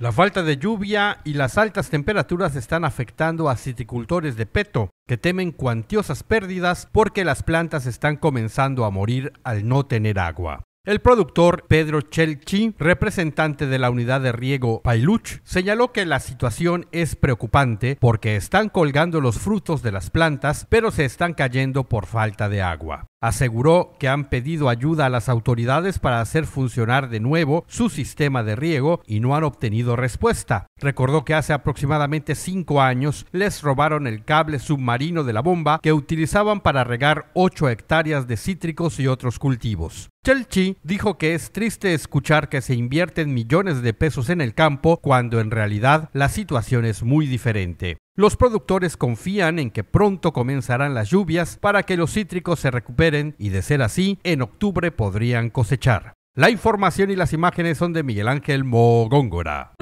La falta de lluvia y las altas temperaturas están afectando a citicultores de Peto, que temen cuantiosas pérdidas porque las plantas están comenzando a morir al no tener agua. El productor Pedro Chelchi, representante de la unidad de riego Pailuch, señaló que la situación es preocupante porque están colgando los frutos de las plantas, pero se están cayendo por falta de agua. Aseguró que han pedido ayuda a las autoridades para hacer funcionar de nuevo su sistema de riego y no han obtenido respuesta. Recordó que hace aproximadamente cinco años les robaron el cable submarino de la bomba que utilizaban para regar 8 hectáreas de cítricos y otros cultivos. Chelchi dijo que es triste escuchar que se invierten millones de pesos en el campo cuando en realidad la situación es muy diferente. Los productores confían en que pronto comenzarán las lluvias para que los cítricos se recuperen y de ser así, en octubre podrían cosechar. La información y las imágenes son de Miguel Ángel Mogóngora.